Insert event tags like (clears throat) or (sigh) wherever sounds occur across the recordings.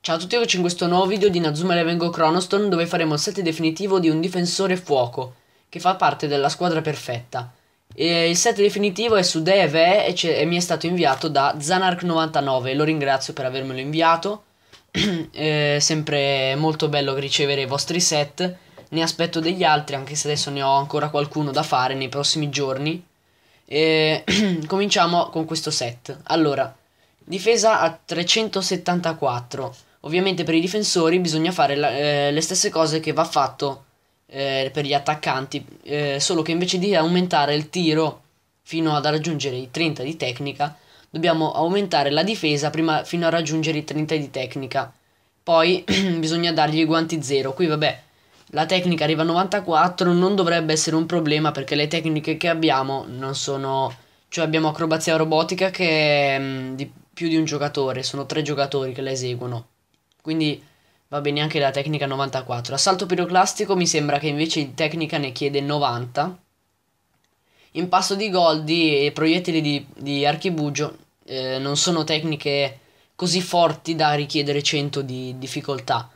Ciao a tutti, oggi in questo nuovo video di Nazuma Levengo Chronostone dove faremo il set definitivo di un difensore fuoco, che fa parte della squadra perfetta. E il set definitivo è su Deve e, e, mi è stato inviato da Zanark99. Lo ringrazio per avermelo inviato. è (clears throat) eh, sempre molto bello ricevere i vostri set. Ne aspetto degli altri, anche se adesso ne ho ancora qualcuno da fare nei prossimi giorni. E (clears throat) cominciamo con questo set. Allora, difesa a 374. Ovviamente per i difensori bisogna fare la, eh, le stesse cose che va fatto eh, per gli attaccanti, eh, solo che invece di aumentare il tiro fino ad raggiungere i 30 di tecnica, dobbiamo aumentare la difesa prima, fino a raggiungere i 30 di tecnica. Poi (clears throat) bisogna dargli i guanti 0. Qui vabbè, la tecnica arriva a 94, non dovrebbe essere un problema perché le tecniche che abbiamo non sono... Cioè abbiamo acrobazia robotica che è mm, di più di un giocatore, sono tre giocatori che la eseguono. Quindi va bene anche la tecnica 94. Assalto piroclastico mi sembra che invece in tecnica ne chiede 90. Impasto di gol e proiettili di, di archibugio eh, non sono tecniche così forti da richiedere 100 di difficoltà.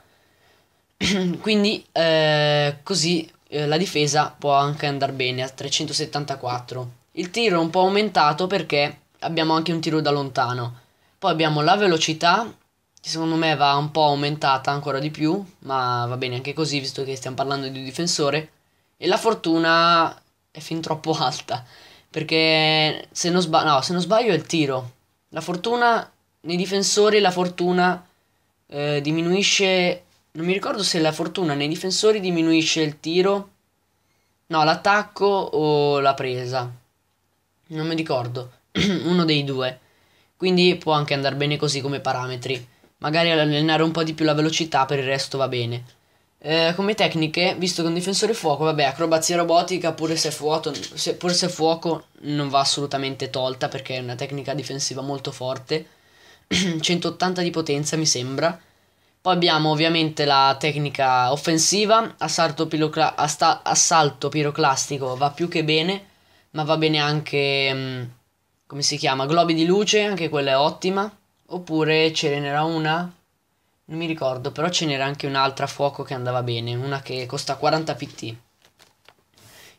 (clears throat) Quindi eh, così eh, la difesa può anche andare bene a 374. Il tiro è un po' aumentato perché abbiamo anche un tiro da lontano. Poi abbiamo la velocità che secondo me va un po' aumentata ancora di più, ma va bene anche così visto che stiamo parlando di un difensore. E la fortuna è fin troppo (laughs) alta, perché se non, sba- no, se non sbaglio è il tiro. La fortuna nei difensori, la fortuna eh, diminuisce... Non mi ricordo se la fortuna nei difensori diminuisce il tiro, no, l'attacco o la presa. Non mi ricordo, (clears throat) uno dei due. Quindi può anche andare bene così come parametri magari allenare un po' di più la velocità, per il resto va bene. Eh, come tecniche, visto che un difensore fuoco, vabbè, acrobazia robotica, pure se, fuoto, se, pure se fuoco non va assolutamente tolta perché è una tecnica difensiva molto forte. 180 (clears throat) di potenza mi sembra. Poi abbiamo ovviamente la tecnica offensiva, assalto, pirocla- asta- assalto piroclastico va più che bene, ma va bene anche, mm, come si chiama, globi di luce, anche quella è ottima. Oppure ce n'era una? Non mi ricordo, però ce n'era anche un'altra a fuoco che andava bene, una che costa 40 PT.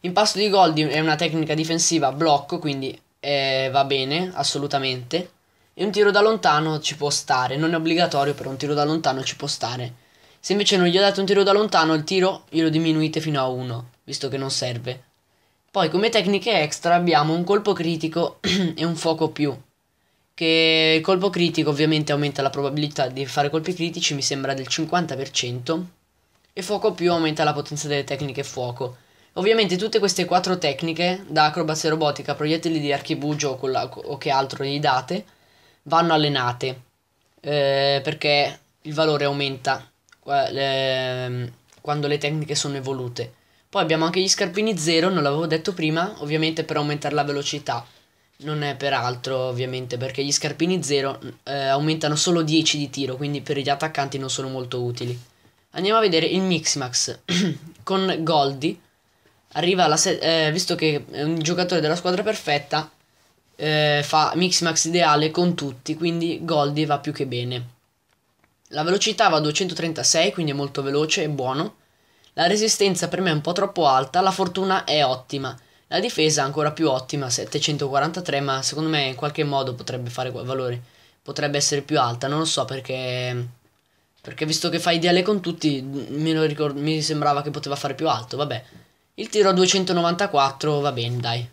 Impasto di Goldi è una tecnica difensiva a blocco, quindi eh, va bene, assolutamente. E un tiro da lontano ci può stare, non è obbligatorio, però un tiro da lontano ci può stare. Se invece non gli ho dato un tiro da lontano, il tiro glielo diminuite fino a 1, visto che non serve. Poi come tecniche extra abbiamo un colpo critico (clears throat) e un fuoco più che il colpo critico ovviamente aumenta la probabilità di fare colpi critici, mi sembra del 50%, e fuoco più aumenta la potenza delle tecniche fuoco. Ovviamente tutte queste quattro tecniche, da acrobazia robotica, proiettili di archibugio o, la, o che altro gli date, vanno allenate, eh, perché il valore aumenta eh, quando le tecniche sono evolute. Poi abbiamo anche gli scarpini 0, non l'avevo detto prima, ovviamente per aumentare la velocità non è per altro ovviamente perché gli scarpini 0 eh, aumentano solo 10 di tiro, quindi per gli attaccanti non sono molto utili. Andiamo a vedere il Mixmax (clears throat) con Goldi. Arriva alla eh, visto che è un giocatore della squadra perfetta, eh, fa Mixmax ideale con tutti, quindi Goldi va più che bene. La velocità va a 236, quindi è molto veloce e buono. La resistenza per me è un po' troppo alta, la fortuna è ottima. La difesa è ancora più ottima, 743, ma secondo me in qualche modo potrebbe fare quel valore. Potrebbe essere più alta, non lo so perché... Perché visto che fa ideale con tutti, ricordo, mi sembrava che poteva fare più alto, vabbè. Il tiro a 294 va bene, dai.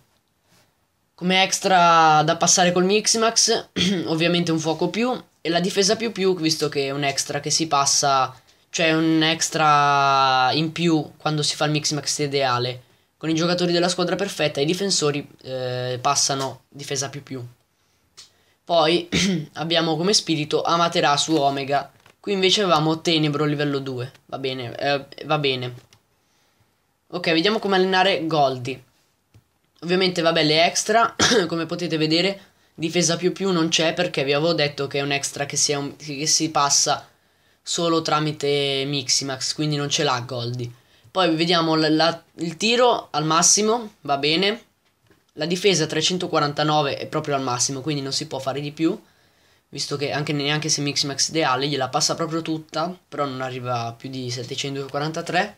Come extra da passare col Miximax, (clears throat) ovviamente un fuoco più. E la difesa più più, visto che è un extra che si passa... Cioè un extra in più quando si fa il Miximax ideale con i giocatori della squadra perfetta i difensori eh, passano difesa più più. Poi (clears throat) abbiamo come spirito Amaterasu Omega. Qui invece avevamo Tenebro livello 2. Va bene, eh, va bene. Ok, vediamo come allenare Goldi. Ovviamente, vabbè, le extra, (clears throat) come potete vedere, difesa più più non c'è perché vi avevo detto che è un extra che si, un, che si passa solo tramite Miximax, quindi non ce l'ha Goldi. Poi vediamo la, la, il tiro al massimo, va bene. La difesa 349 è proprio al massimo, quindi non si può fare di più. Visto che anche neanche se Mix Max ideale gliela passa proprio tutta, però non arriva più di 743.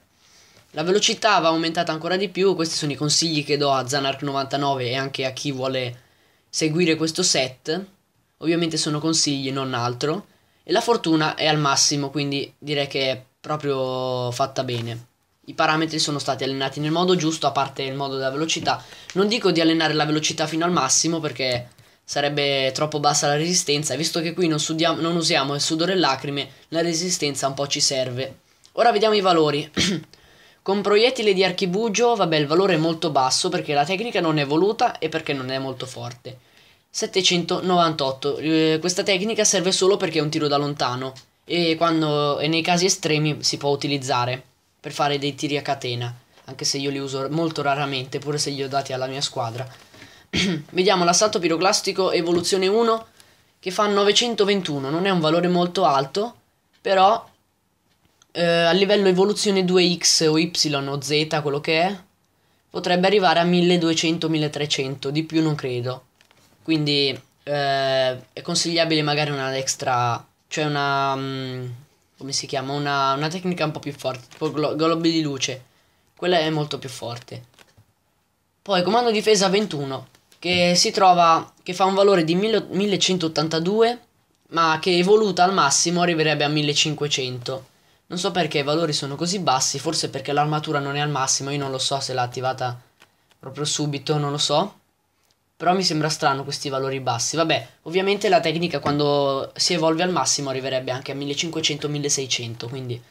La velocità va aumentata ancora di più, questi sono i consigli che do a Zanark99 e anche a chi vuole seguire questo set. Ovviamente sono consigli, non altro. E la fortuna è al massimo, quindi direi che è proprio fatta bene i parametri sono stati allenati nel modo giusto, a parte il modo della velocità. Non dico di allenare la velocità fino al massimo perché sarebbe troppo bassa la resistenza, visto che qui non, sudiamo, non usiamo il sudore e lacrime, la resistenza un po' ci serve. Ora vediamo i valori. (clears throat) Con proiettile di archibugio, vabbè, il valore è molto basso perché la tecnica non è voluta e perché non è molto forte. 798. Eh, questa tecnica serve solo perché è un tiro da lontano e, quando, e nei casi estremi si può utilizzare per fare dei tiri a catena, anche se io li uso molto raramente, pure se li ho dati alla mia squadra. (clears throat) Vediamo l'assalto piroclastico evoluzione 1 che fa 921, non è un valore molto alto, però eh, a livello evoluzione 2x o y o z, quello che è, potrebbe arrivare a 1200-1300, di più non credo. Quindi eh, è consigliabile magari una extra, cioè una... Mh, mm, come si chiama? Una, una tecnica un po' più forte, tipo glo globi di luce. Quella è molto più forte. Poi comando difesa 21, che si trova, che fa un valore di 1182, ma che evoluta al massimo arriverebbe a 1500. Non so perché i valori sono così bassi, forse perché l'armatura non è al massimo, io non lo so se l'ha attivata proprio subito, non lo so. Però mi sembra strano questi valori bassi. Vabbè, ovviamente la tecnica quando si evolve al massimo arriverebbe anche a 1500-1600, quindi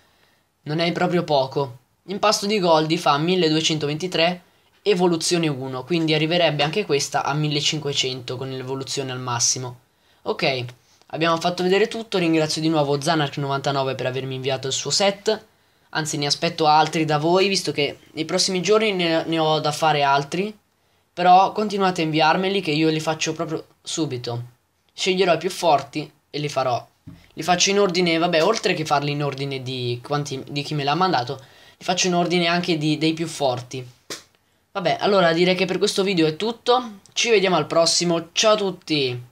non è proprio poco. Impasto di Goldi fa 1223, evoluzione 1, quindi arriverebbe anche questa a 1500 con l'evoluzione al massimo. Ok, abbiamo fatto vedere tutto, ringrazio di nuovo Zanark99 per avermi inviato il suo set. Anzi, ne aspetto altri da voi, visto che nei prossimi giorni ne, ne ho da fare altri però continuate a inviarmeli che io li faccio proprio subito. Sceglierò i più forti e li farò. Li faccio in ordine, vabbè, oltre che farli in ordine di, quanti, di chi me l'ha mandato, li faccio in ordine anche di, dei più forti. Vabbè, allora direi che per questo video è tutto. Ci vediamo al prossimo. Ciao a tutti!